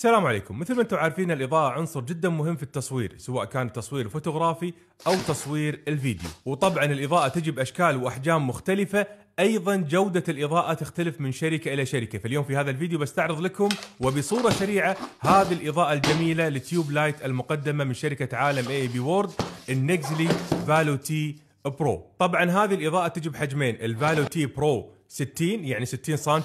السلام عليكم مثل ما انتم عارفين الاضاءه عنصر جدا مهم في التصوير سواء كان التصوير الفوتوغرافي او تصوير الفيديو وطبعا الاضاءه تجي باشكال واحجام مختلفه ايضا جوده الاضاءه تختلف من شركه الى شركه فاليوم في هذا الفيديو بستعرض لكم وبصوره سريعه هذه الاضاءه الجميله لتيوب لايت المقدمه من شركه عالم اي بي وورد النكزلي فالو تي برو طبعا هذه الاضاءه تجي بحجمين الفالو تي برو 60 يعني 60 سم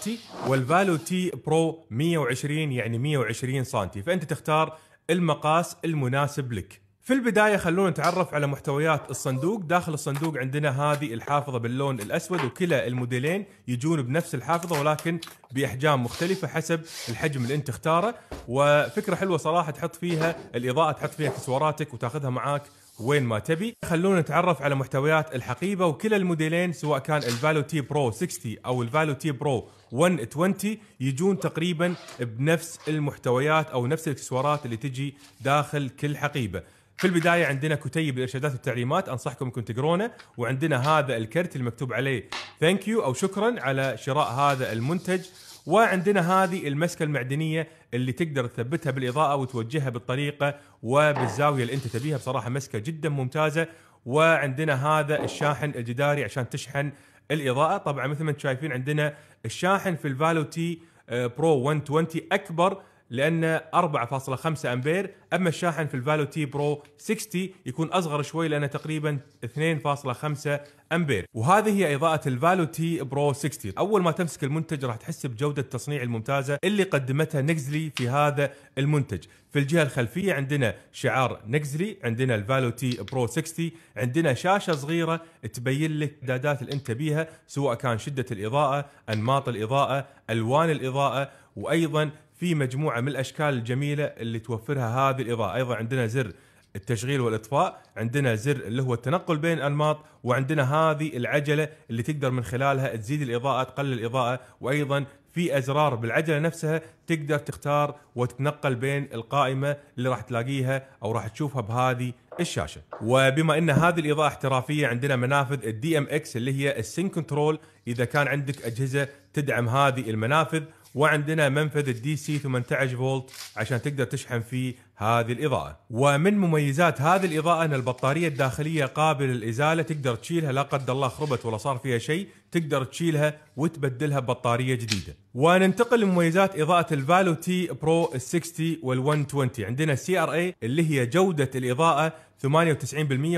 والفالو تي برو 120 يعني 120 سم فانت تختار المقاس المناسب لك في البداية خلونا نتعرف على محتويات الصندوق داخل الصندوق عندنا هذه الحافظة باللون الأسود وكلا الموديلين يجون بنفس الحافظة ولكن بأحجام مختلفة حسب الحجم اللي أنت اختاره وفكرة حلوة صراحة تحط فيها الإضاءة تحط فيها اكسسواراتك وتاخذها معاك وين ما تبي خلونا نتعرف على محتويات الحقيبة وكلا الموديلين سواء كان الفالو تي برو 60 أو الفالو تي برو 120 يجون تقريبا بنفس المحتويات أو نفس الاكسسوارات اللي تجي داخل كل حقيبة في البداية عندنا كتيب الإرشادات والتعليمات أنصحكم أنكم تقرونه وعندنا هذا الكرت المكتوب عليه ثانك يو أو شكرا على شراء هذا المنتج وعندنا هذه المسكه المعدنيه اللي تقدر تثبتها بالاضاءه وتوجهها بالطريقه وبالزاويه اللي انت تبيها بصراحه مسكه جدا ممتازه وعندنا هذا الشاحن الجداري عشان تشحن الاضاءه طبعا مثل ما انتم شايفين عندنا الشاحن في الفالو تي آه، برو 120 اكبر لانه 4.5 امبير اما الشاحن في الفالو تي برو 60 يكون اصغر شوي لانه تقريبا 2.5 امبير وهذه هي اضاءه الفالو تي برو 60 اول ما تمسك المنتج راح تحس بجوده التصنيع الممتازه اللي قدمتها نيكزلي في هذا المنتج في الجهه الخلفيه عندنا شعار نيكزلي عندنا الفالو تي برو 60 عندنا شاشه صغيره تبين لك الاعدادات اللي انت بيها سواء كان شده الاضاءه انماط الاضاءه الوان الاضاءه وايضا في مجموعه من الاشكال الجميله اللي توفرها هذه الاضاءه ايضا عندنا زر التشغيل والاطفاء عندنا زر اللي هو التنقل بين الانماط وعندنا هذه العجله اللي تقدر من خلالها تزيد الاضاءه تقلل الاضاءه وايضا في ازرار بالعجله نفسها تقدر تختار وتتنقل بين القائمه اللي راح تلاقيها او راح تشوفها بهذه الشاشه وبما ان هذه الاضاءه احترافيه عندنا منافذ الدي ام اكس اللي هي السين كنترول اذا كان عندك اجهزه تدعم هذه المنافذ وعندنا منفذ الدي سي 18 فولت عشان تقدر تشحن فيه هذه الإضاءة ومن مميزات هذه الإضاءة أن البطارية الداخلية قابلة للإزالة تقدر تشيلها لا قدر الله خربت ولا صار فيها شيء تقدر تشيلها وتبدلها ببطارية جديدة وننتقل لمميزات إضاءة الفالو تي برو 60 وال120 عندنا سي ار اي اللي هي جودة الإضاءة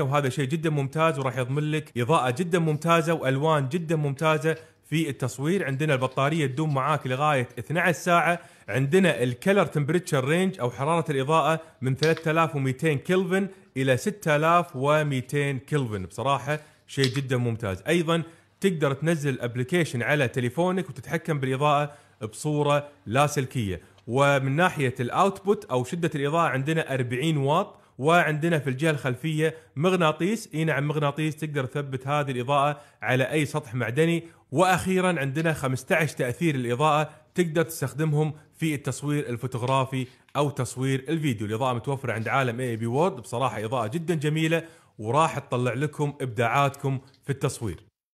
98% وهذا شيء جدا ممتاز وراح يضمن لك إضاءة جدا ممتازة وألوان جدا ممتازة في التصوير عندنا البطاريه تدوم معاك لغايه 12 ساعه عندنا الكلر تمبريتشر رينج او حراره الاضاءه من 3200 كلفن الى 6200 كلفن بصراحه شيء جدا ممتاز ايضا تقدر تنزل الابلكيشن على تليفونك وتتحكم بالاضاءه بصوره لاسلكيه ومن ناحيه الاوتبوت او شده الاضاءه عندنا 40 واط وعندنا في الجهه الخلفيه مغناطيس اي نعم مغناطيس تقدر تثبت هذه الاضاءه على اي سطح معدني واخيرا عندنا 15 تاثير الاضاءه تقدر تستخدمهم في التصوير الفوتوغرافي او تصوير الفيديو الاضاءه متوفره عند عالم اي بي وورد بصراحه اضاءه جدا جميله وراح تطلع لكم ابداعاتكم في التصوير